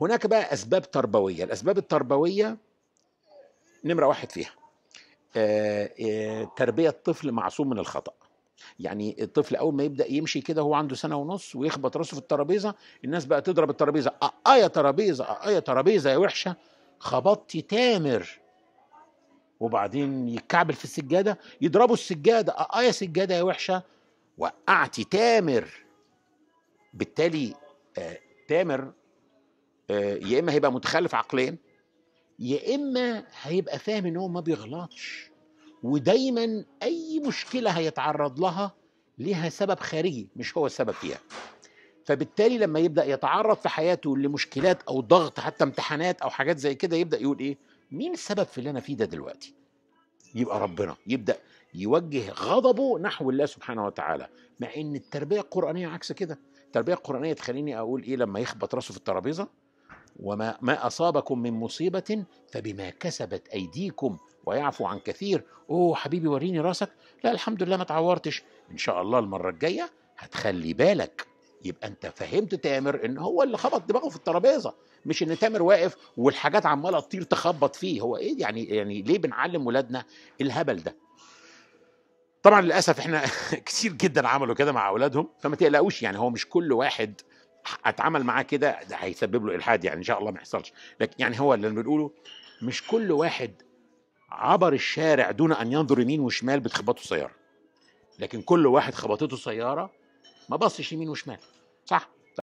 هناك بقى أسباب تربوية الأسباب التربوية نمرة واحد فيها آه، آه، تربية الطفل معصوم من الخطأ يعني الطفل اول ما يبدا يمشي كده هو عنده سنه ونص ويخبط راسه في الترابيزه الناس بقى تضرب الترابيزه اه, آه، يا ترابيزه اه يا ترابيزه يا وحشه خبطتي تامر وبعدين يتكعبل في السجاده يضربوا السجاده اه يا سجاده يا وحشه وقعتي تامر بالتالي آه تامر آه، يا اما هيبقى متخلف عقليا يا اما هيبقى فاهم ان هو ما بيغلطش ودايما اي مشكله هيتعرض لها ليها سبب خارجي مش هو السبب فيها فبالتالي لما يبدا يتعرض في حياته لمشكلات او ضغط حتى امتحانات او حاجات زي كده يبدا يقول ايه مين السبب في اللي انا فيه ده دلوقتي يبقى ربنا يبدا يوجه غضبه نحو الله سبحانه وتعالى مع ان التربيه القرانيه عكس كده التربيه القرانيه تخليني اقول ايه لما يخبط راسه في الترابيزه وما ما أصابكم من مصيبة فبما كسبت أيديكم ويعفو عن كثير أوه حبيبي وريني راسك لا الحمد لله ما تعورتش إن شاء الله المرة الجاية هتخلي بالك يبقى انت فهمت تامر ان هو اللي خبط دماغه في الترابيزه مش ان تامر واقف والحاجات عماله تطير تخبط فيه هو ايه يعني يعني ليه بنعلم ولادنا الهبل ده طبعا للاسف احنا كتير جدا عملوا كده مع اولادهم فما تقلقوش يعني هو مش كل واحد اتعامل معاه كده ده هيسبب له الحاد يعني ان شاء الله ما يحصلش لكن يعني هو اللي بنقوله مش كل واحد عبر الشارع دون ان ينظر يمين وشمال بتخبطه سياره لكن كل واحد خبطته سياره ما بصش يمين وشمال صح